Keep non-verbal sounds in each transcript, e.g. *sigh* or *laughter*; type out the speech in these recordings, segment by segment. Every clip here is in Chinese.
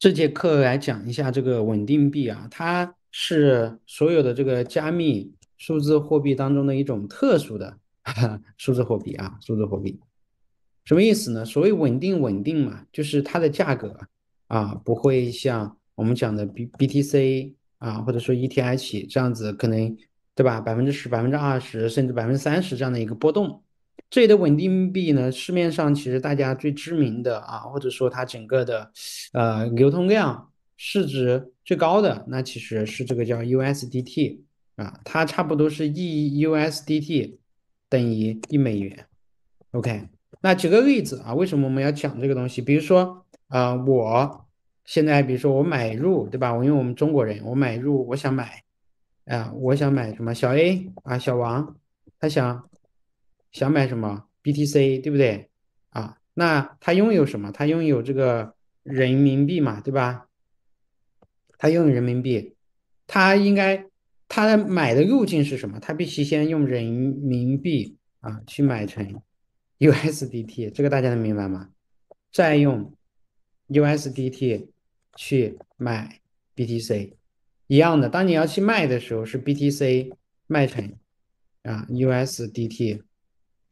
这节课来讲一下这个稳定币啊，它是所有的这个加密数字货币当中的一种特殊的 *laughs* 数字货币啊，数字货币，什么意思呢？所谓稳定稳定嘛，就是它的价格啊不会像我们讲的 B BTC 啊或者说 ETH 这样子可能对吧？百分之十、百分之二十甚至百分之三十这样的一个波动。这里的稳定币呢？市面上其实大家最知名的啊，或者说它整个的呃流通量、市值最高的，那其实是这个叫 USDT 啊，它差不多是 e USDT 等于一美元。OK，那举个例子啊，为什么我们要讲这个东西？比如说啊，我现在比如说我买入，对吧？我因为我们中国人，我买入，我想买，啊、我想买什么？小 A 啊，小王他想。想买什么 BTC，对不对啊？那他拥有什么？他拥有这个人民币嘛，对吧？他用人民币，他应该他买的路径是什么？他必须先用人民币啊去买成 USDT，这个大家能明白吗？再用 USDT 去买 BTC，一样的。当你要去卖的时候，是 BTC 卖成啊 USDT。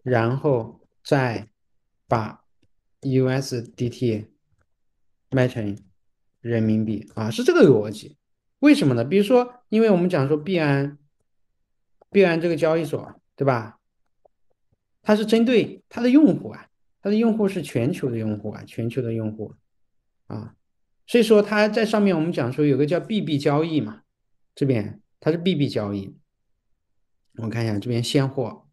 然后再把 USDT 卖成人民币啊，是这个逻辑？为什么呢？比如说，因为我们讲说币安，币安这个交易所，对吧？它是针对它的用户啊，它的用户是全球的用户啊，全球的用户啊，所以说它在上面我们讲说有个叫 BB 交易嘛，这边它是 BB 交易，我看一下这边现货。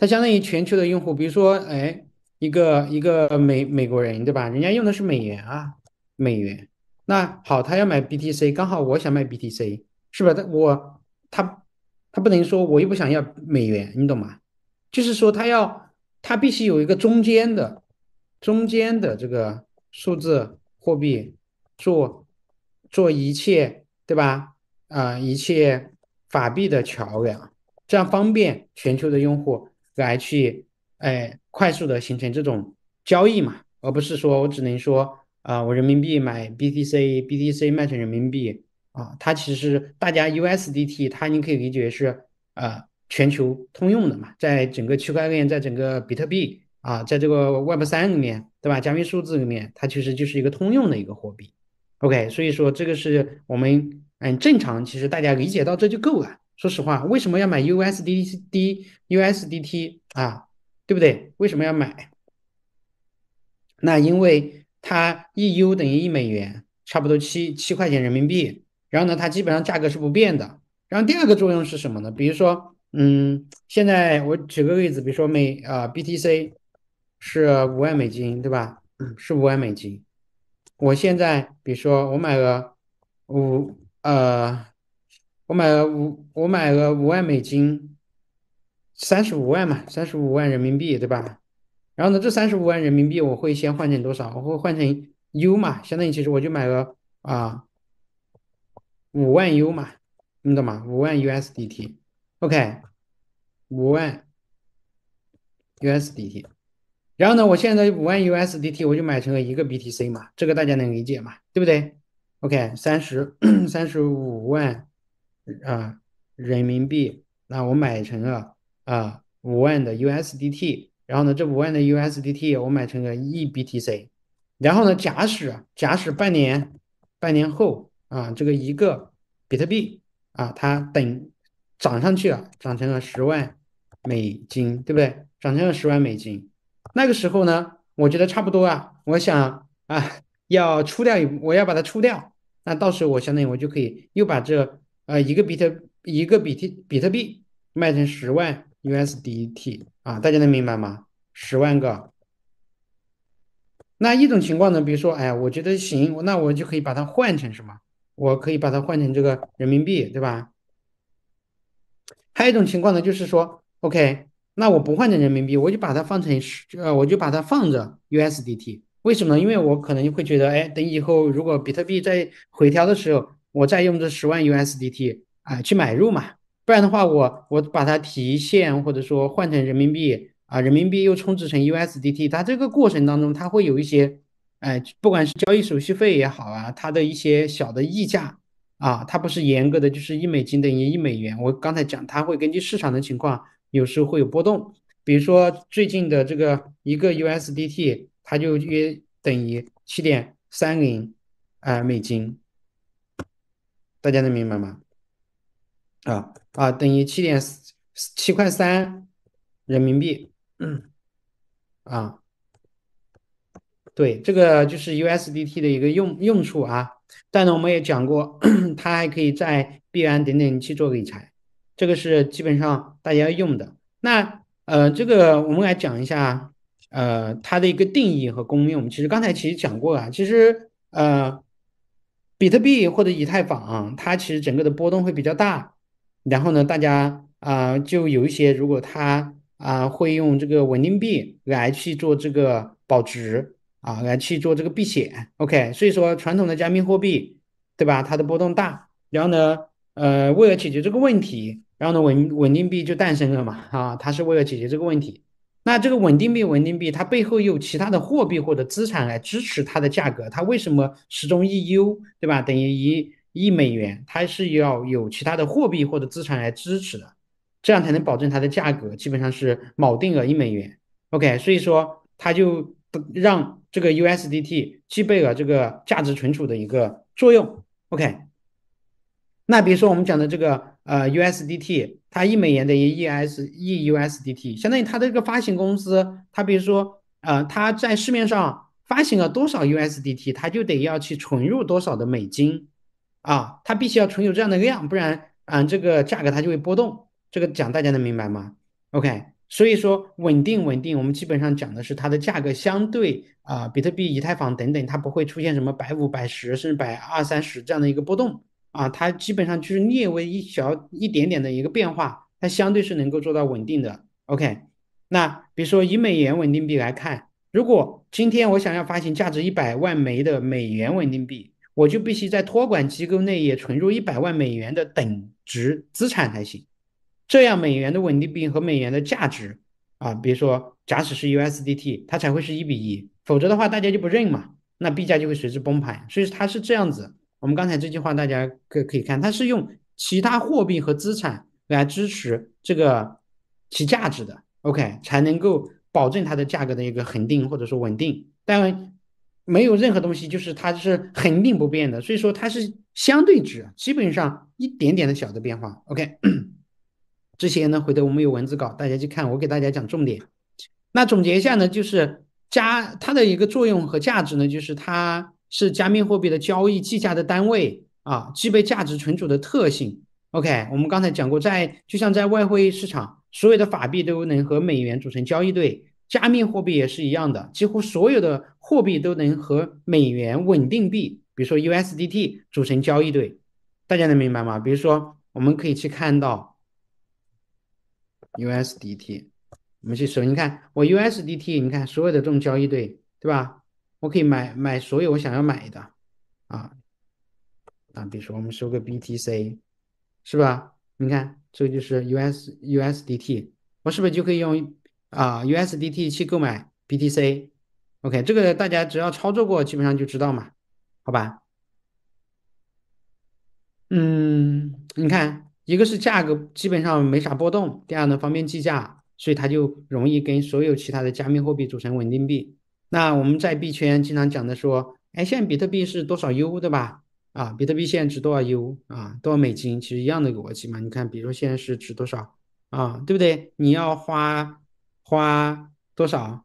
它相当于全球的用户，比如说，哎，一个一个美美国人，对吧？人家用的是美元啊，美元。那好，他要买 BTC，刚好我想买 BTC，是吧？他我他他不能说我又不想要美元，你懂吗？就是说他要他必须有一个中间的中间的这个数字货币做做一切，对吧？啊，一切法币的桥梁，这样方便全球的用户。来去，哎，快速的形成这种交易嘛，而不是说我只能说，啊，我人民币买 BTC，BTC 卖成人民币啊。它其实大家 USDT，它你可以理解是，呃，全球通用的嘛，在整个区块链，在整个比特币啊，在这个 Web 三里面，对吧？加密数字里面，它其实就是一个通用的一个货币。OK，所以说这个是我们嗯正常，其实大家理解到这就够了。说实话，为什么要买 u s d t d USDT 啊？对不对？为什么要买？那因为它一 U 等于一美元，差不多七七块钱人民币。然后呢，它基本上价格是不变的。然后第二个作用是什么呢？比如说，嗯，现在我举个例子，比如说美啊 BTC 是五万美金，对吧？是五万美金。我现在比如说我买了五呃。我买了五，我买了五万美金，三十五万嘛，三十五万人民币，对吧？然后呢，这三十五万人民币我会先换成多少？我会换成 U 嘛，相当于其实我就买了啊，五万 U 嘛，你懂吗？五万 USDT，OK，五万 USDT。然后呢，我现在五万 USDT 我就买成了一个 BTC 嘛，这个大家能理解嘛？对不对？OK，三十三十五万。啊，人民币，那我买成了啊五万的 USDT，然后呢，这五万的 USDT 我买成了 E BTC，然后呢，假使假使半年半年后啊，这个一个比特币啊，它等涨上去了，涨成了十万美金，对不对？涨成了十万美金，那个时候呢，我觉得差不多啊，我想啊要出掉，我要把它出掉，那到时候我相当于我就可以又把这。呃，一个比特一个比特比特币卖成十万 USDT 啊，大家能明白吗？十万个。那一种情况呢？比如说，哎呀，我觉得行，那我就可以把它换成什么？我可以把它换成这个人民币，对吧？还有一种情况呢，就是说，OK，那我不换成人民币，我就把它放成十呃，我就把它放着 USDT，为什么呢？因为我可能会觉得，哎，等以后如果比特币在回调的时候。我再用这十万 USDT 啊去买入嘛，不然的话我我把它提现或者说换成人民币啊，人民币又充值成 USDT，它这个过程当中它会有一些哎，不管是交易手续费也好啊，它的一些小的溢价啊，它不是严格的就是一美金等于一美元，我刚才讲它会根据市场的情况有时候会有波动，比如说最近的这个一个 USDT 它就约等于七点三零啊美金。大家能明白吗？啊啊，等于七点七块三人民币，嗯，啊，对，这个就是 USDT 的一个用用处啊。但呢，我们也讲过，*coughs* 它还可以在币安等等去做理财，这个是基本上大家要用的。那呃，这个我们来讲一下，呃，它的一个定义和功用。其实刚才其实讲过了，其实呃。比特币或者以太坊，它其实整个的波动会比较大，然后呢，大家啊就有一些如果它啊会用这个稳定币来去做这个保值啊，来去做这个避险，OK，所以说传统的加密货币对吧，它的波动大，然后呢，呃为了解决这个问题，然后呢稳稳定币就诞生了嘛，啊，它是为了解决这个问题。那这个稳定币，稳定币它背后有其他的货币或者资产来支持它的价格，它为什么始终一 U，对吧？等于一一美元，它是要有其他的货币或者资产来支持的，这样才能保证它的价格基本上是锚定了一美元。OK，所以说它就让这个 USDT 具备了这个价值存储的一个作用。OK。那比如说我们讲的这个呃 USDT，它一美元等于 ES EUSDT，相当于它的这个发行公司，它比如说啊，它在市面上发行了多少 USDT，它就得要去存入多少的美金，啊，它必须要存有这样的量，不然啊这个价格它就会波动。这个讲大家能明白吗？OK，所以说稳定稳定，我们基本上讲的是它的价格相对啊比特币、以太坊等等，它不会出现什么百五、百十甚至百二三十这样的一个波动。啊，它基本上就是略微一小一点点的一个变化，它相对是能够做到稳定的。OK，那比如说以美元稳定币来看，如果今天我想要发行价值一百万枚的美元稳定币，我就必须在托管机构内也存入一百万美元的等值资产才行。这样美元的稳定币和美元的价值，啊，比如说假使是 USDT，它才会是一比一，否则的话大家就不认嘛，那币价就会随之崩盘。所以它是这样子。我们刚才这句话，大家可可以看，它是用其他货币和资产来支持这个其价值的，OK，才能够保证它的价格的一个恒定或者说稳定。但没有任何东西就是它是恒定不变的，所以说它是相对值，基本上一点点的小的变化。OK，*coughs* 这些呢，回头我们有文字稿，大家去看，我给大家讲重点。那总结一下呢，就是加它的一个作用和价值呢，就是它。是加密货币的交易计价的单位啊，具备价值存储的特性。OK，我们刚才讲过，在就像在外汇市场，所有的法币都能和美元组成交易对，加密货币也是一样的，几乎所有的货币都能和美元稳定币，比如说 USDT 组成交易对，大家能明白吗？比如说，我们可以去看到 USDT，我们去首先看我 USDT，你看所有的这种交易对，对吧？我可以买买所有我想要买的，啊，啊，比如说我们收个 BTC，是吧？你看，这个就是 US USDT，我是不是就可以用啊 USDT 去购买 BTC？OK，这个大家只要操作过，基本上就知道嘛，好吧？嗯，你看，一个是价格基本上没啥波动，第二呢方便计价，所以它就容易跟所有其他的加密货币组成稳定币。那我们在币圈经常讲的说，哎，现在比特币是多少 U 对吧？啊，比特币现在值多少 U 啊？多少美金？其实一样的逻辑嘛。你看，比如说现在是值多少啊？对不对？你要花花多少？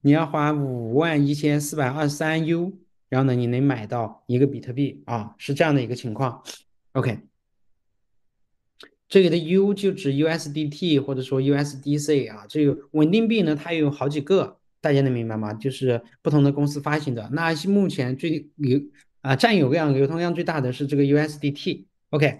你要花五万一千四百二十三 U，然后呢，你能买到一个比特币啊？是这样的一个情况。OK，这里的 U 就指 USDT 或者说 USDC 啊，这个稳定币呢，它有好几个。大家能明白吗？就是不同的公司发行的。那目前最流啊占有量流通量最大的是这个 USDT。OK，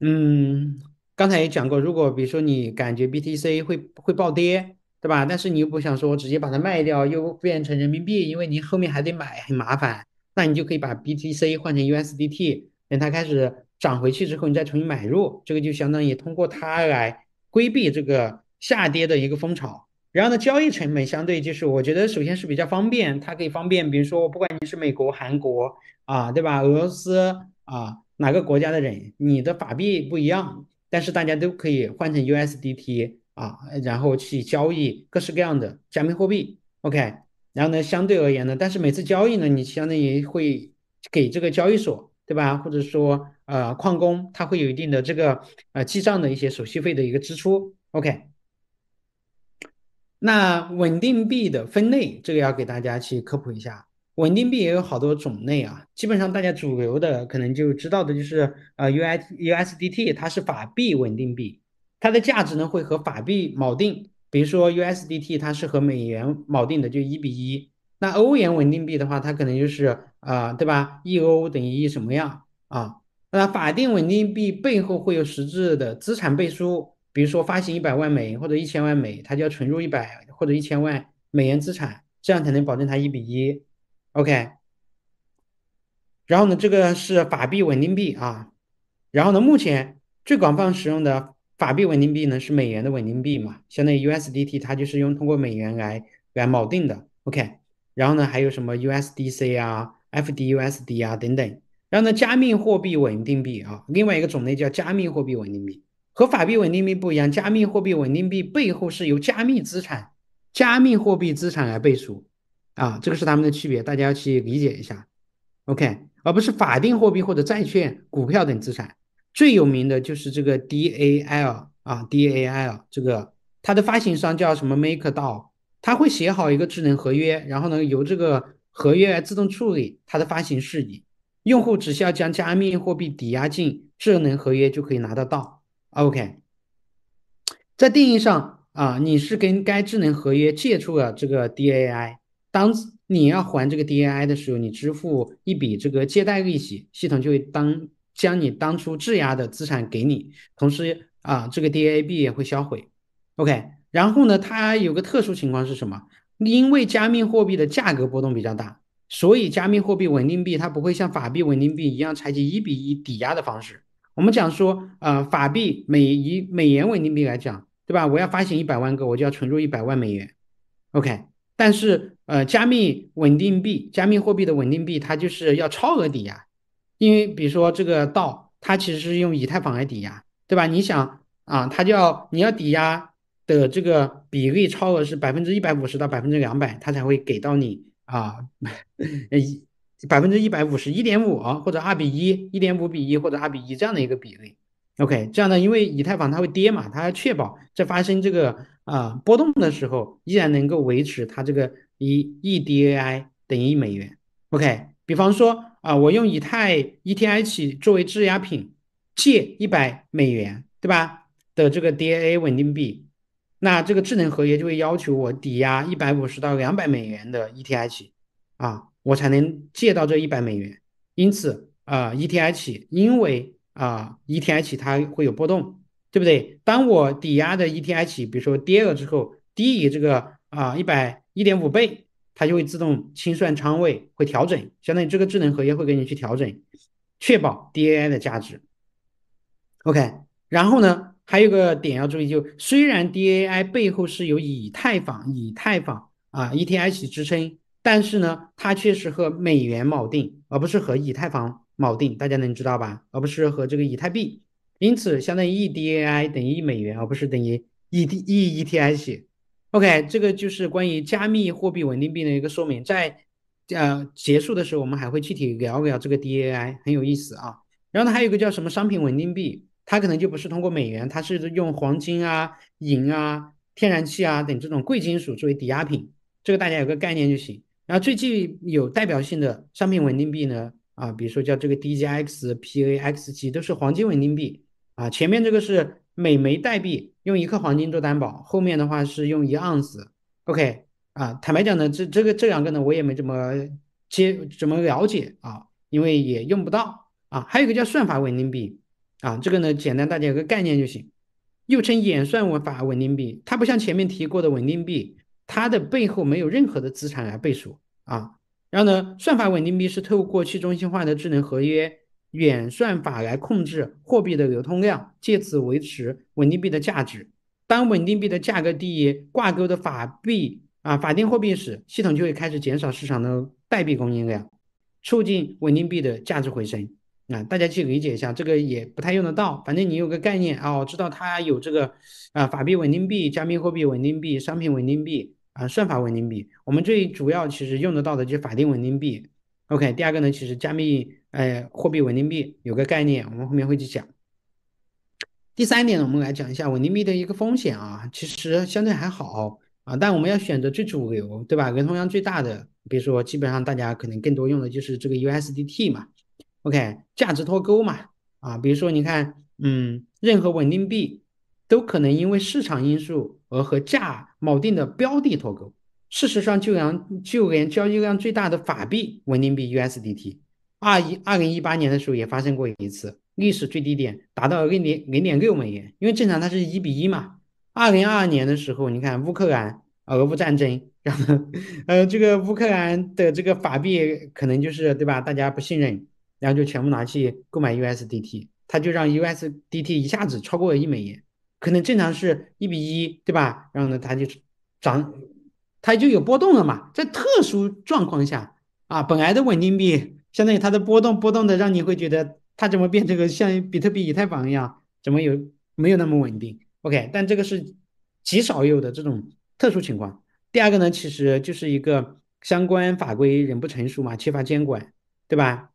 嗯，刚才也讲过，如果比如说你感觉 BTC 会会暴跌，对吧？但是你又不想说直接把它卖掉，又变成人民币，因为你后面还得买，很麻烦。那你就可以把 BTC 换成 USDT，等它开始涨回去之后，你再重新买入。这个就相当于通过它来规避这个下跌的一个风潮。然后呢，交易成本相对就是，我觉得首先是比较方便，它可以方便，比如说我不管你是美国、韩国啊，对吧？俄罗斯啊，哪个国家的人，你的法币不一样，但是大家都可以换成 USDT 啊，然后去交易各式各样的加密货币，OK。然后呢，相对而言呢，但是每次交易呢，你相当于会给这个交易所，对吧？或者说呃矿工，他会有一定的这个呃记账的一些手续费的一个支出，OK。那稳定币的分类，这个要给大家去科普一下。稳定币也有好多种类啊，基本上大家主流的可能就知道的就是，呃，U I U S D T，它是法币稳定币，它的价值呢会和法币锚定，比如说 U S D T 它是和美元锚定的，就一比一。那欧元稳定币的话，它可能就是，啊，对吧？一欧等于一什么样啊？那法定稳定币背后会有实质的资产背书。比如说发行一百万美或者一千万美，他就要存入一百或者一千万美元资产，这样才能保证它一比一。OK，然后呢，这个是法币稳定币啊。然后呢，目前最广泛使用的法币稳定币呢是美元的稳定币嘛，相当于 USDT，它就是用通过美元来来锚定的。OK，然后呢，还有什么 USDC 啊、FDUSD 啊等等。然后呢，加密货币稳定币啊，另外一个种类叫加密货币稳定币。和法币稳定币不一样，加密货币稳定币背后是由加密资产、加密货币资产来背书，啊，这个是它们的区别，大家要去理解一下。OK，而不是法定货币或者债券、股票等资产。最有名的就是这个 DAL 啊，DAL 这个它的发行商叫什么 MakerDAO，它会写好一个智能合约，然后呢由这个合约来自动处理它的发行事宜，用户只需要将加密货币抵押进智能合约就可以拿得到。OK，在定义上啊，你是跟该智能合约借出了这个 DAI，当你要还这个 DAI 的时候，你支付一笔这个借贷利息，系统就会当将你当初质押的资产给你，同时啊，这个 d a b 也会销毁。OK，然后呢，它有个特殊情况是什么？因为加密货币的价格波动比较大，所以加密货币稳定币它不会像法币稳定币一样采取一比一抵押的方式。我们讲说，呃，法币每以美元稳定币来讲，对吧？我要发行一百万个，我就要存入一百万美元，OK。但是，呃，加密稳定币、加密货币的稳定币，它就是要超额抵押，因为比如说这个道，它其实是用以太坊来抵押，对吧？你想啊，它就要你要抵押的这个比例超额是百分之一百五十到百分之两百，它才会给到你啊。一 *laughs* 百分之一百五十一点五或者二比一一点五比一或者二比一这样的一个比例，OK，这样呢，因为以太坊它会跌嘛，它要确保在发生这个啊波动的时候，依然能够维持它这个一 E D A I 等于一美元，OK，比方说啊，我用以太 E T H 作为质押品借一百美元，对吧？的这个 D A A 稳定币，那这个智能合约就会要求我抵押一百五十到两百美元的 E T H 啊。我才能借到这一百美元，因此啊，ETH 因为啊，ETH 它会有波动，对不对？当我抵押的 ETH，比如说跌了之后，低于这个啊一百一点五倍，它就会自动清算仓位，会调整，相当于这个智能合约会给你去调整，确保 DAI 的价值。OK，然后呢，还有个点要注意，就虽然 DAI 背后是有以太坊、以太坊啊，ETH 支撑。但是呢，它却是和美元锚定，而不是和以太坊锚定，大家能知道吧？而不是和这个以太币，因此相当于 E D A I 等于一美元，而不是等于 E d E E T H。OK，这个就是关于加密货币稳定币的一个说明。在呃结束的时候，我们还会具体聊一聊这个 D A I，很有意思啊。然后呢，还有一个叫什么商品稳定币，它可能就不是通过美元，它是用黄金啊、银啊、天然气啊等这种贵金属作为抵押品，这个大家有个概念就行。啊，最近有代表性的商品稳定币呢？啊，比如说叫这个 DGX、PAX 七，都是黄金稳定币。啊，前面这个是每枚代币用一克黄金做担保，后面的话是用一盎司。OK，啊，坦白讲呢，这这个这两个呢，我也没怎么接，怎么了解啊？因为也用不到啊。还有一个叫算法稳定币，啊，这个呢简单，大家有个概念就行。又称演算法稳定币，它不像前面提过的稳定币，它的背后没有任何的资产来背书，啊，然后呢？算法稳定币是透过去中心化的智能合约、远算法来控制货币的流通量，借此维持稳定币的价值。当稳定币的价格低于挂钩的法币啊法定货币时，系统就会开始减少市场的代币供应量，促进稳定币的价值回升。啊，大家去理解一下，这个也不太用得到，反正你有个概念啊，我知道它有这个啊法币稳定币、加密货币稳定币、商品稳定币。啊，算法稳定币，我们最主要其实用得到的就是法定稳定币。OK，第二个呢，其实加密呃货币稳定币有个概念，我们后面会去讲。第三点呢，我们来讲一下稳定币的一个风险啊，其实相对还好啊，但我们要选择最主流，对吧？流通量最大的，比如说基本上大家可能更多用的就是这个 USDT 嘛。OK，价值脱钩嘛啊，比如说你看，嗯，任何稳定币都可能因为市场因素。和价锚定的标的脱钩。事实上，就连就连交易量最大的法币稳定币 USDT，二一二零一八年的时候也发生过一次历史最低点，达到零点零点六美元。因为正常它是一比一嘛。二零二二年的时候，你看乌克兰俄乌战争，然后呃，这个乌克兰的这个法币可能就是对吧？大家不信任，然后就全部拿去购买 USDT，它就让 USDT 一下子超过了一美元。可能正常是一比一，对吧？然后呢，它就涨，它就有波动了嘛。在特殊状况下啊，本来的稳定币相当于它的波动，波动的让你会觉得它怎么变成个像比特币、以太坊一样，怎么有没有那么稳定？OK，但这个是极少有的这种特殊情况。第二个呢，其实就是一个相关法规仍不成熟嘛，缺乏监管，对吧？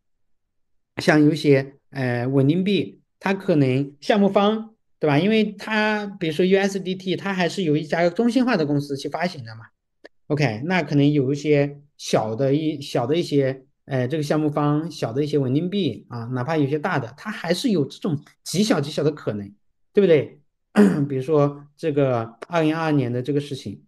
像有些呃稳定币，它可能项目方。对吧？因为它比如说 USDT，它还是由一家中心化的公司去发行的嘛。OK，那可能有一些小的一小的一些，呃，这个项目方小的一些稳定币啊，哪怕有些大的，它还是有这种极小极小的可能，对不对？*coughs* 比如说这个二零二二年的这个事情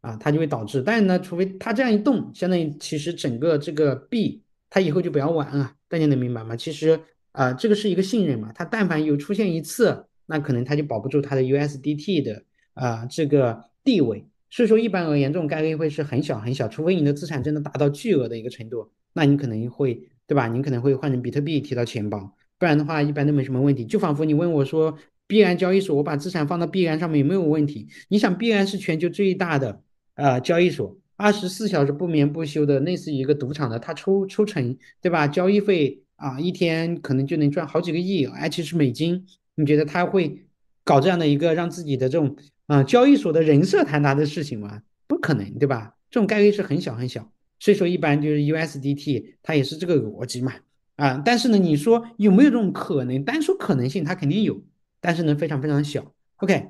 啊，它就会导致。但是呢，除非它这样一动，相当于其实整个这个币它以后就不要玩了。大家能明白吗？其实啊，这个是一个信任嘛。它但凡有出现一次。那可能他就保不住他的 USDT 的啊这个地位，所以说一般而言这种概率会是很小很小，除非你的资产真的达到巨额的一个程度，那你可能会对吧？你可能会换成比特币提到钱包，不然的话一般都没什么问题。就仿佛你问我说，币安交易所我把资产放到币安上面有没有问题？你想币安是全球最大的啊交易所，二十四小时不眠不休的，类似于一个赌场的，它抽抽成对吧？交易费啊一天可能就能赚好几个亿，而且是美金。你觉得他会搞这样的一个让自己的这种啊交易所的人设坍塌的事情吗？不可能，对吧？这种概率是很小很小，所以说一般就是 USDT 它也是这个逻辑嘛啊。但是呢，你说有没有这种可能？单说可能性，它肯定有，但是呢非常非常小。OK，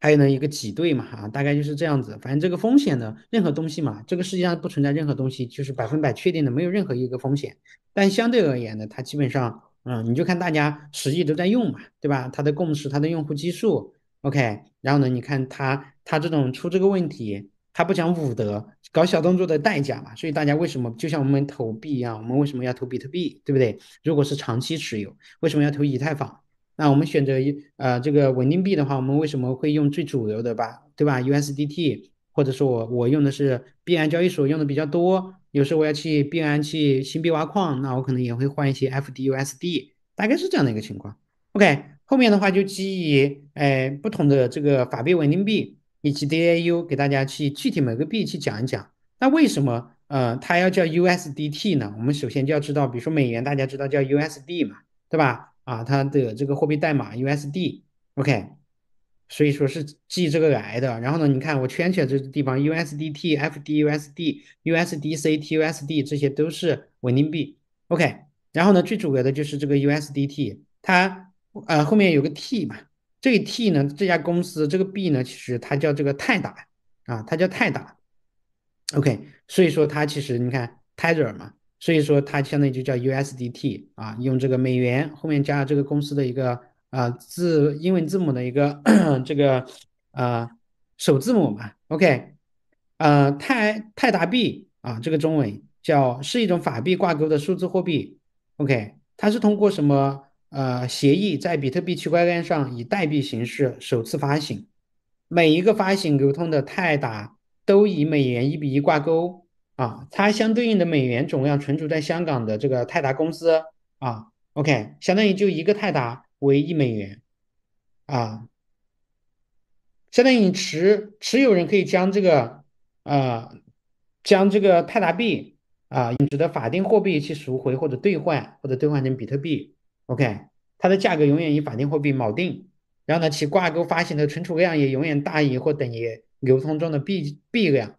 还有呢一个挤兑嘛啊，大概就是这样子。反正这个风险呢，任何东西嘛，这个世界上不存在任何东西就是百分百确定的，没有任何一个风险。但相对而言呢，它基本上。嗯，你就看大家实际都在用嘛，对吧？它的共识，它的用户基数，OK。然后呢，你看它它这种出这个问题，它不讲武德，搞小动作的代价嘛。所以大家为什么就像我们投币一样，我们为什么要投比特币，对不对？如果是长期持有，为什么要投以太坊？那我们选择呃这个稳定币的话，我们为什么会用最主流的吧，对吧？USDT，或者说我我用的是币安交易所用的比较多。有时候我要去币安去新币挖矿，那我可能也会换一些 F D U S D，大概是这样的一个情况。OK，后面的话就基于哎不同的这个法币稳定币以及 D A U 给大家去具体每个币去讲一讲。那为什么呃它要叫 U S D T 呢？我们首先就要知道，比如说美元大家知道叫 U S D 嘛，对吧？啊，它的这个货币代码 U S D。OK。所以说是记这个来的，然后呢，你看我圈起来这个地方，USDT、FDUSD、USDC、TUSD，这些都是稳定币，OK。然后呢，最主要的就是这个 USDT，它呃后面有个 T 嘛，这个 T 呢，这家公司这个币呢，其实它叫这个泰达啊，它叫泰达，OK。所以说它其实你看 t 泰 e r 嘛，所以说它相当于就叫 USDT 啊，用这个美元后面加这个公司的一个。啊，字英文字母的一个 *coughs* 这个啊首字母嘛，OK，呃泰泰达币啊，这个中文叫是一种法币挂钩的数字货币，OK，它是通过什么呃协议在比特币区块链上以代币形式首次发行，每一个发行流通的泰达都以美元一比一挂钩啊，它相对应的美元总量存储在香港的这个泰达公司啊，OK，相当于就一个泰达。为一美元，啊，相当于持持有人可以将这个啊，将这个泰达币啊，你指的法定货币去赎回或者兑换，或者兑换成比特币，OK，它的价格永远以法定货币锚定，然后呢，其挂钩发行的存储量也永远大于或等于流通中的币币量，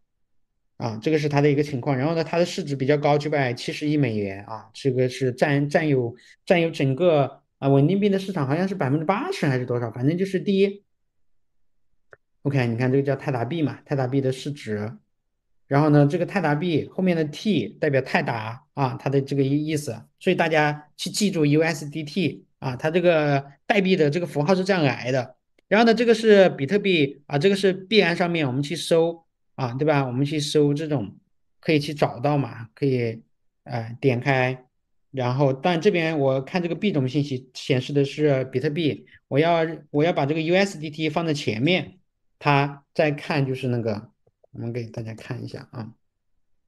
啊，这个是它的一个情况。然后呢，它的市值比较高，九百七十亿美元啊，这个是占占有占有整个。啊，稳定币的市场好像是百分之八十还是多少，反正就是第一。OK，你看这个叫泰达币嘛，泰达币的市值，然后呢，这个泰达币后面的 T 代表泰达啊，它的这个意意思，所以大家去记住 USDT 啊，它这个代币的这个符号是这样来的。然后呢，这个是比特币啊，这个是币安上面我们去搜啊，对吧？我们去搜这种可以去找到嘛，可以呃点开。然后，但这边我看这个币种信息显示的是比特币，我要我要把这个 USDT 放在前面，它再看就是那个，我们给大家看一下啊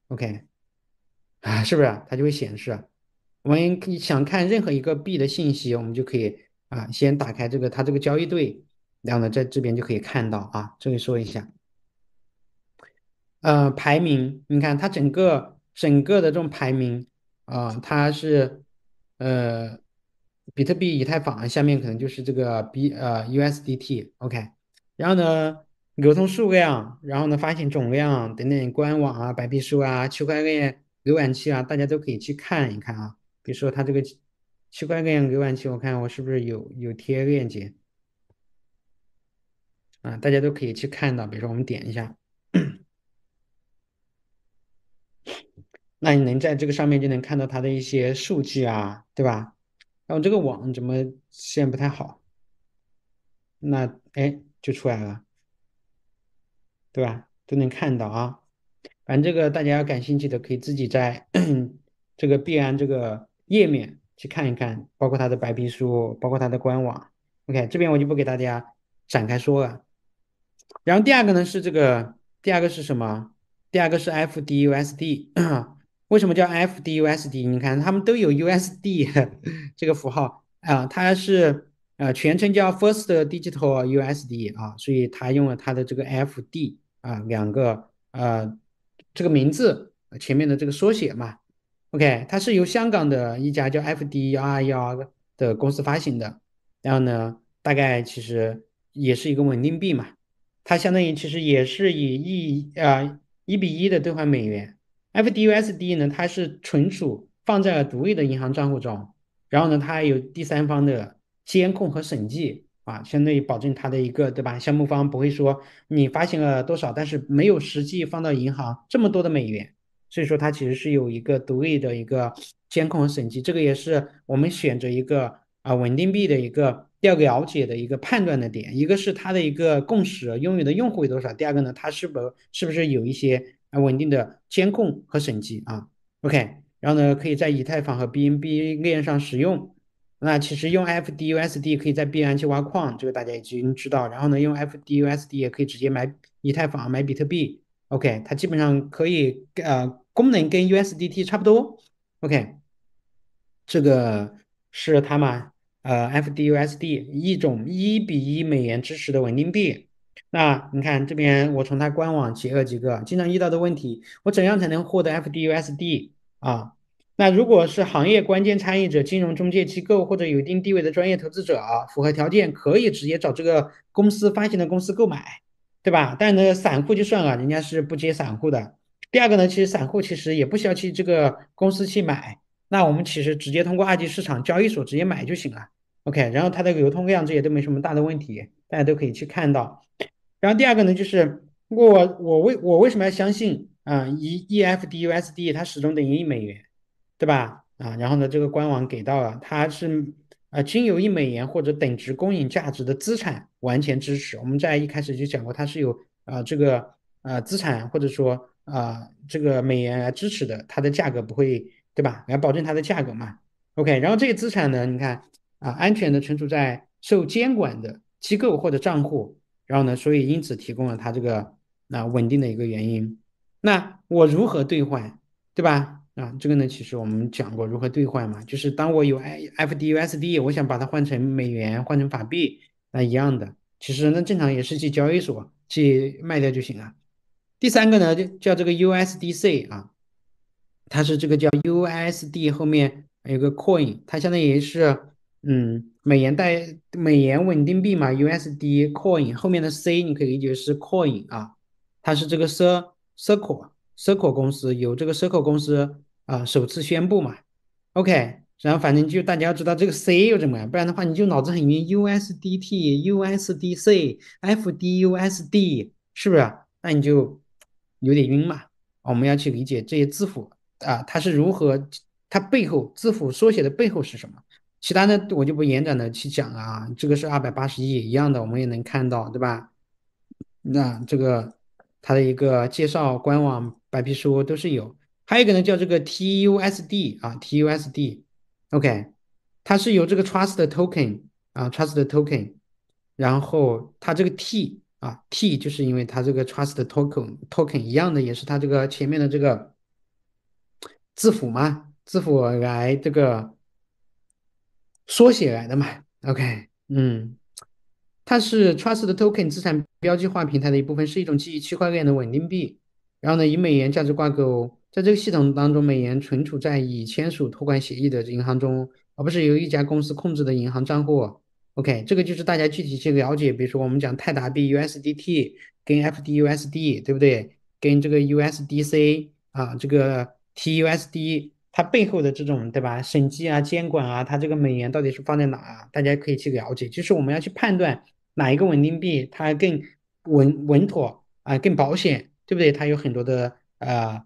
，OK，啊是不是它就会显示？我们想看任何一个币的信息，我们就可以啊，先打开这个它这个交易队，然后呢在这边就可以看到啊，这里说一下，呃，排名，你看它整个整个的这种排名。啊，它是呃，比特币、以太坊下面可能就是这个 B 呃 USDT OK，然后呢流通数量，然后呢发行总量等等，官网啊、白皮书啊、区块链浏览器啊，大家都可以去看一看啊。比如说它这个区块链浏览器，我看我是不是有有贴链接啊，大家都可以去看到。比如说我们点一下。那你能在这个上面就能看到它的一些数据啊，对吧？然后这个网怎么现在不太好？那哎就出来了，对吧？都能看到啊。反正这个大家要感兴趣的，可以自己在 *clears throat* 这个必安这个页面去看一看，包括它的白皮书，包括它的官网。OK，这边我就不给大家展开说了。然后第二个呢是这个，第二个是什么？第二个是 FDUSD。*clears throat* 为什么叫 F D U S D？你看，他们都有 U S D *laughs* 这个符号啊，它是呃，全称叫 First Digital U S D 啊，所以它用了它的这个 F D 啊两个呃这个名字前面的这个缩写嘛。OK，它是由香港的一家叫 F D 幺二的公司发行的，然后呢，大概其实也是一个稳定币嘛，它相当于其实也是以一啊一比一的兑换美元。FDUSD 呢，它是存储放在了独立的银行账户中，然后呢，它有第三方的监控和审计啊，相当于保证它的一个对吧？项目方不会说你发行了多少，但是没有实际放到银行这么多的美元，所以说它其实是有一个独立的一个监控和审计，这个也是我们选择一个啊稳定币的一个要了解的一个判断的点。一个是它的一个共识拥有的用户有多少，第二个呢，它是否是不是有一些。啊，稳定的监控和审计啊，OK，然后呢，可以在以太坊和 BNB 链上使用。那其实用 FDUSD 可以在 BN 去挖矿，这个大家已经知道。然后呢，用 FDUSD 也可以直接买以太坊、买比特币，OK，它基本上可以呃，功能跟 USDT 差不多，OK，这个是它嘛，呃，FDUSD 一种一比一美元支持的稳定币。那你看这边，我从他官网截了几个经常遇到的问题。我怎样才能获得 FDUSD 啊？那如果是行业关键参与者、金融中介机构或者有一定地位的专业投资者，符合条件可以直接找这个公司发行的公司购买，对吧？但呢，散户就算了，人家是不接散户的。第二个呢，其实散户其实也不需要去这个公司去买，那我们其实直接通过二级市场交易所直接买就行了。OK，然后它的流通量这些都没什么大的问题，大家都可以去看到。然后第二个呢，就是我我为我为什么要相信啊？E E F D U S D 它始终等于一美元，对吧？啊，然后呢，这个官网给到了，它是啊，均有一美元或者等值公允价值的资产完全支持。我们在一开始就讲过，它是有啊这个啊资产或者说啊这个美元来支持的，它的价格不会对吧？来保证它的价格嘛。OK，然后这个资产呢，你看啊，安全的存储在受监管的机构或者账户。然后呢，所以因此提供了它这个啊稳定的一个原因。那我如何兑换，对吧？啊，这个呢，其实我们讲过如何兑换嘛，就是当我有 I F D U S D，我想把它换成美元，换成法币，那一样的，其实那正常也是去交易所去卖掉就行了。第三个呢，就叫这个 U S D C 啊，它是这个叫 U S D 后面有个 coin，它相当于是嗯。美元代美元稳定币嘛，USD Coin 后面的 C 你可以理解是 Coin 啊，它是这个 Cir Circle Circle 公司，由这个 Circle 公司啊首次宣布嘛。OK，然后反正就大家要知道这个 C 又怎么样，不然的话你就脑子很晕，USDT、USDC、FDUSD 是不是？那你就有点晕嘛。我们要去理解这些字符啊，它是如何，它背后字符缩写的背后是什么？其他的我就不延展的去讲了啊，这个是二百八十一，一样的，我们也能看到，对吧？那这个它的一个介绍、官网、白皮书都是有。还有一个呢，叫这个 TUSD 啊，TUSD，OK，它是由这个 Trust Token 啊，Trust Token，然后它这个 T 啊，T 就是因为它这个 Trust Token Token 一样的，也是它这个前面的这个字符嘛，字符来这个。缩写来的嘛，OK，嗯，它是 Trust Token 资产标记化平台的一部分，是一种基于区块链的稳定币。然后呢，以美元价值挂钩，在这个系统当中，美元存储在已签署托管协议的银行中，而不是由一家公司控制的银行账户。OK，这个就是大家具体去了解。比如说，我们讲泰达币 USDT 跟 FDUSD，对不对？跟这个 USDC 啊，这个 TUSD。它背后的这种对吧，审计啊、监管啊，它这个美元到底是放在哪？啊？大家可以去了解。就是我们要去判断哪一个稳定币它更稳稳妥啊，更保险，对不对？它有很多的呃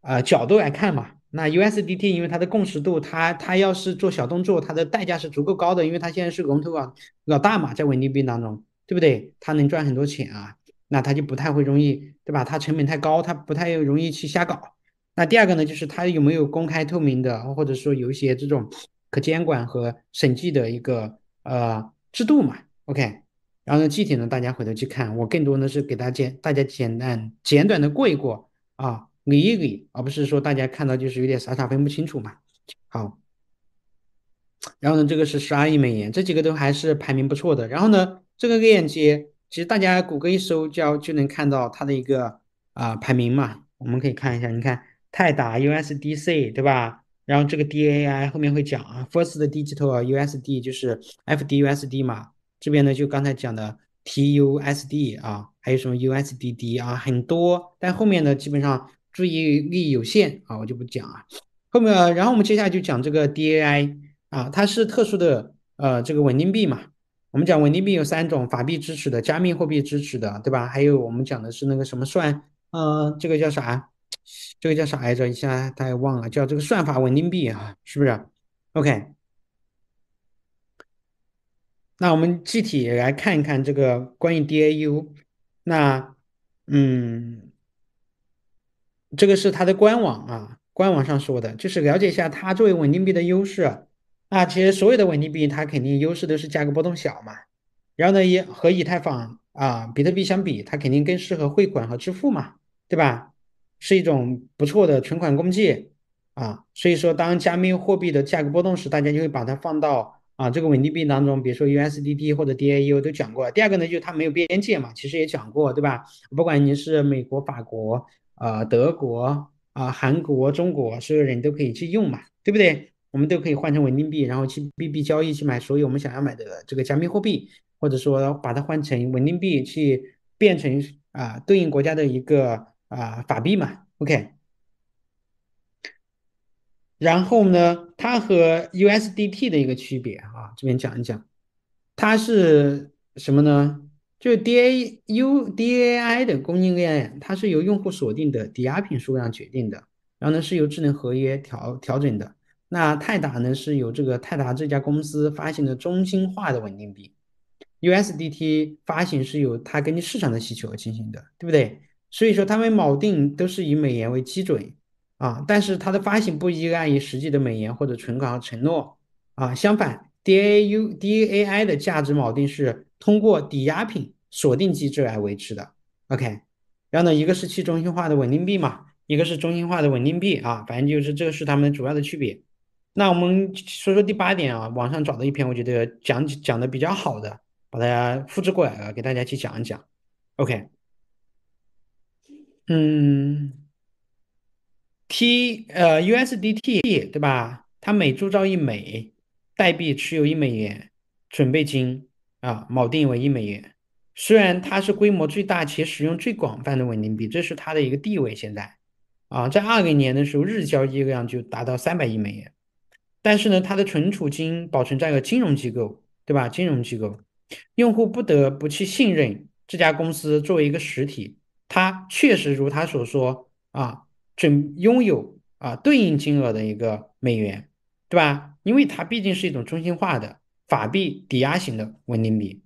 呃角度来看嘛。那 USDT 因为它的共识度，它它要是做小动作，它的代价是足够高的，因为它现在是龙头啊，老大嘛，在稳定币当中，对不对？它能赚很多钱啊，那它就不太会容易，对吧？它成本太高，它不太容易去瞎搞。那第二个呢，就是它有没有公开透明的，或者说有一些这种可监管和审计的一个呃制度嘛？OK，然后呢，具体呢，大家回头去看，我更多呢是给大家大家简单简短的过一过啊，理一理，而不是说大家看到就是有点傻傻分不清楚嘛。好，然后呢，这个是十二亿美元，这几个都还是排名不错的。然后呢，这个链接其实大家谷歌一搜，就就能看到它的一个啊排名嘛，我们可以看一下，你看。泰达 USDC 对吧？然后这个 DAI 后面会讲啊，First Digital USD 就是 FDUSD 嘛，这边呢就刚才讲的 TUSD 啊，还有什么 USDD 啊，很多。但后面呢，基本上注意力有限啊，我就不讲啊。后面，然后我们接下来就讲这个 DAI 啊，它是特殊的呃这个稳定币嘛。我们讲稳定币有三种：法币支持的、加密货币支持的，对吧？还有我们讲的是那个什么算，嗯，这个叫啥？这个叫啥来着？一下，也忘了，叫这个算法稳定币啊，是不是？OK，那我们具体来看一看这个关于 DAU，那，嗯，这个是它的官网啊，官网上说的，就是了解一下它作为稳定币的优势啊。其实所有的稳定币，它肯定优势都是价格波动小嘛。然后呢，也和以太坊啊、比特币相比，它肯定更适合汇款和支付嘛，对吧？是一种不错的存款工具啊，所以说当加密货币的价格波动时，大家就会把它放到啊这个稳定币当中，比如说 USDT 或者 DAU 都讲过第二个呢，就是它没有边界嘛，其实也讲过，对吧？不管你是美国、法国、啊德国、啊韩国、中国，所有人都可以去用嘛，对不对？我们都可以换成稳定币，然后去币币交易去买所有我们想要买的这个加密货币，或者说把它换成稳定币去变成啊对应国家的一个。啊，法币嘛，OK。然后呢，它和 USDT 的一个区别啊，这边讲一讲，它是什么呢？就 DAU DAI 的供应链，它是由用户锁定的抵押品数量决定的，然后呢是由智能合约调调整的。那泰达呢，是由这个泰达这家公司发行的中心化的稳定币，USDT 发行是由它根据市场的需求而进行的，对不对？所以说，他们锚定都是以美元为基准，啊，但是它的发行不依赖于实际的美元或者存款和承诺，啊，相反，DAU DAI 的价值锚定是通过抵押品锁定机制来维持的。OK，然后呢，一个是去中心化的稳定币嘛，一个是中心化的稳定币啊，反正就是这个是它们主要的区别。那我们说说第八点啊，网上找的一篇我觉得讲讲的比较好的，把它复制过来了，给大家去讲一讲。OK。嗯，T 呃 USDT 对吧？它每铸造一美代币，持有一美元准备金啊，锚定为一美元。虽然它是规模最大且使用最广泛的稳定币，这是它的一个地位。现在啊，在二零年的时候，日交易量就达到三百亿美元。但是呢，它的存储金保存在一个金融机构，对吧？金融机构用户不得不去信任这家公司作为一个实体。它确实如他所说啊，准拥有啊对应金额的一个美元，对吧？因为它毕竟是一种中心化的法币抵押型的稳定币。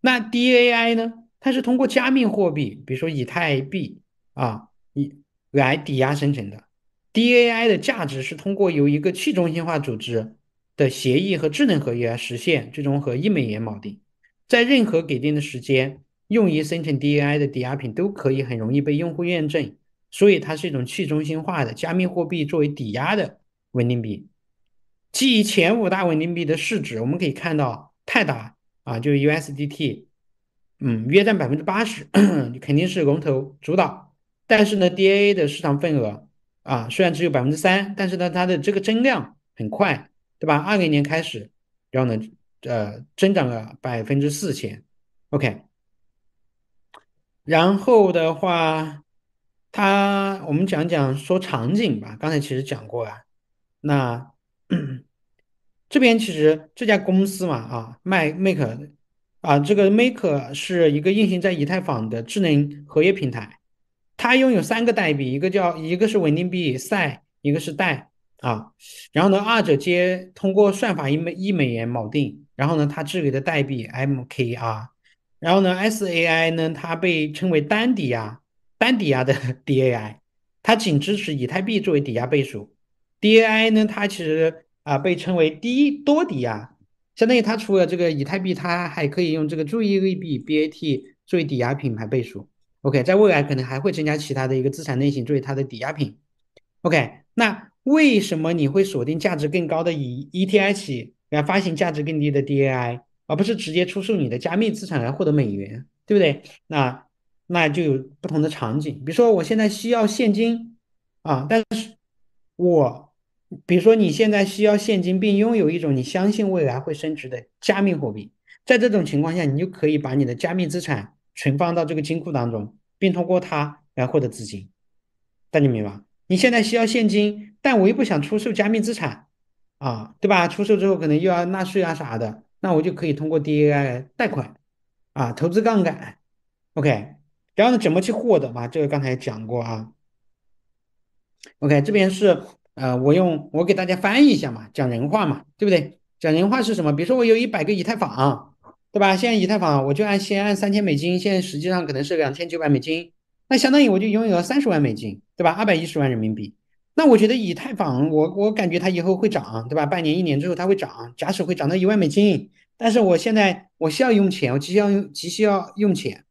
那 DAI 呢？它是通过加密货币，比如说以太币啊以来抵押生成的。DAI 的价值是通过由一个去中心化组织的协议和智能合约来实现，最终和一美元锚定，在任何给定的时间。用于生成 DAA 的抵押品都可以很容易被用户验证，所以它是一种去中心化的加密货币作为抵押的稳定币。基于前五大稳定币的市值，我们可以看到泰达啊，就是 USDT，嗯，约占百分之八十，*clears throat* 肯定是龙头主导。但是呢，DAA 的市场份额啊，虽然只有百分之三，但是呢，它的这个增量很快，对吧？二零年开始，然后呢，呃，增长了百分之四千，OK。然后的话，它我们讲讲说场景吧。刚才其实讲过了，那 *clears throat* 这边其实这家公司嘛，啊，Make，啊，这个 Make 是一个运行在以太坊的智能合约平台，它拥有三个代币，一个叫一个是稳定币赛，一个是代啊，然后呢，二者皆通过算法一美一美元锚定，然后呢，它治理的代币 MKR。然后呢，SAI 呢，它被称为单抵押，单抵押的 *laughs* DAI，它仅支持以太币作为抵押倍数。DAI 呢，它其实啊被称为低多抵押，相当于它除了这个以太币，它还可以用这个注意力币 BAT 作为抵押品来倍数。OK，在未来可能还会增加其他的一个资产类型作为它的抵押品。OK，那为什么你会锁定价值更高的以 ETH 来发行价值更低的 DAI？而不是直接出售你的加密资产来获得美元，对不对？那那就有不同的场景。比如说，我现在需要现金啊，但是我比如说你现在需要现金，并拥有一种你相信未来会升值的加密货币，在这种情况下，你就可以把你的加密资产存放到这个金库当中，并通过它来获得资金。大家明白？你现在需要现金，但我又不想出售加密资产啊，对吧？出售之后可能又要纳税啊啥的。那我就可以通过 DAI 贷款，啊，投资杠杆，OK，然后呢，怎么去获得嘛？这个刚才讲过啊。OK，这边是呃，我用我给大家翻译一下嘛，讲人话嘛，对不对？讲人话是什么？比如说我有一百个以太坊，对吧？现在以太坊我就按先按三千美金，现在实际上可能是两千九百美金，那相当于我就拥有了三十万美金，对吧？二百一十万人民币。那我觉得以太坊，我我感觉它以后会涨，对吧？半年一年之后它会涨，假使会涨到一万美金。但是我现在我需要用钱，我急需要用急需要用钱，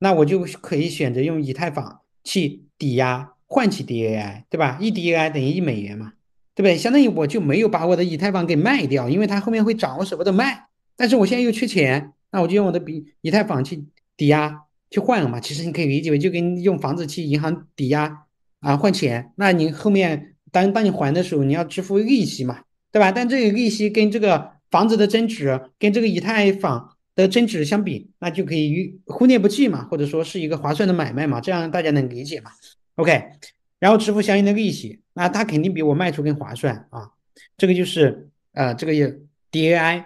那我就可以选择用以太坊去抵押换取 DAI，对吧？一 DAI 等于一美元嘛，对不对？相当于我就没有把我的以太坊给卖掉，因为它后面会涨，我舍不得卖。但是我现在又缺钱，那我就用我的比以太坊去抵押去换了嘛。其实你可以理解为就跟用房子去银行抵押。啊，换钱，那你后面当当你还的时候，你要支付利息嘛，对吧？但这个利息跟这个房子的增值，跟这个以太坊的增值相比，那就可以忽略不计嘛，或者说是一个划算的买卖嘛，这样大家能理解嘛？OK，然后支付相应的利息，那它肯定比我卖出更划算啊。这个就是呃，这个也 DAI，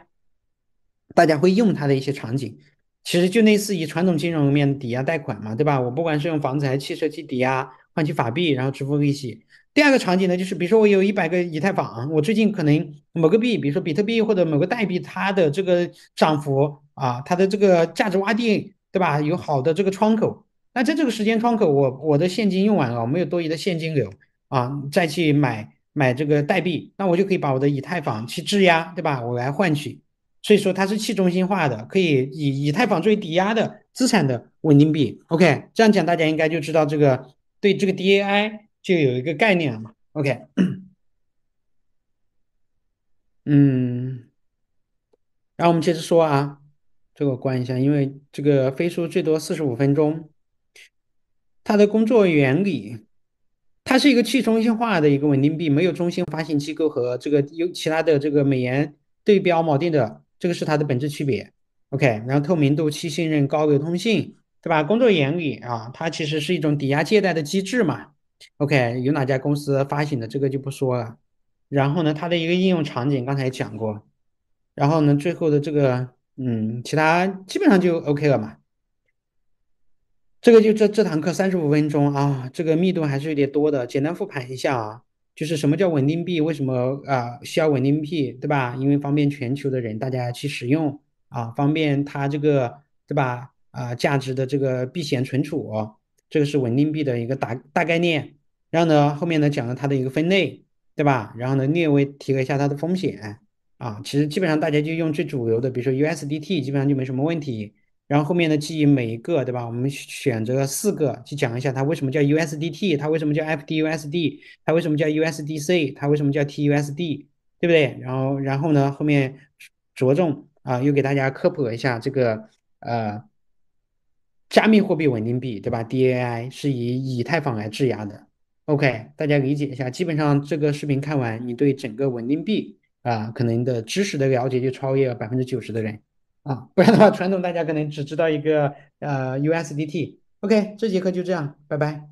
大家会用它的一些场景，其实就类似于传统金融里面抵押贷款嘛，对吧？我不管是用房子还是汽车去抵押。换取法币，然后支付利息。第二个场景呢，就是比如说我有一百个以太坊，我最近可能某个币，比如说比特币或者某个代币，它的这个涨幅啊，它的这个价值洼地，对吧？有好的这个窗口，那在这个时间窗口，我我的现金用完了，我没有多余的现金流啊，再去买买这个代币，那我就可以把我的以太坊去质押，对吧？我来换取。所以说它是去中心化的，可以以以太坊作为抵押的资产的稳定币。OK，这样讲大家应该就知道这个。对这个 DAI 就有一个概念了嘛？OK，*coughs* 嗯，然后我们接着说啊，这个关一下，因为这个飞书最多四十五分钟。它的工作原理，它是一个去中心化的一个稳定币，没有中心发行机构和这个有其他的这个美元对标锚定的，这个是它的本质区别。OK，然后透明度、去信任、高流通性。对吧？工作原理啊，它其实是一种抵押借贷的机制嘛。OK，有哪家公司发行的这个就不说了。然后呢，它的一个应用场景刚才讲过。然后呢，最后的这个嗯，其他基本上就 OK 了嘛。这个就这这堂课三十五分钟啊，这个密度还是有点多的。简单复盘一下啊，就是什么叫稳定币？为什么啊需要稳定币？对吧？因为方便全球的人大家去使用啊，方便它这个对吧？啊，价值的这个避险存储，这个是稳定币的一个大大概念。然后呢，后面呢讲了它的一个分类，对吧？然后呢，略微提了一下它的风险。啊，其实基本上大家就用最主流的，比如说 USDT，基本上就没什么问题。然后后面呢，记每一个，对吧？我们选择四个去讲一下它为什么叫 USDT，它为什么叫 FTUSD，它为什么叫 USDC，它为什么叫 TUSD，对不对？然后，然后呢，后面着重啊，又给大家科普一下这个呃。加密货币稳定币，对吧？DAI 是以以太坊来质押的。OK，大家理解一下。基本上这个视频看完，你对整个稳定币啊可能的知识的了解就超越了百分之九十的人啊，不然的话，传统大家可能只知道一个呃 USDT。OK，这节课就这样，拜拜。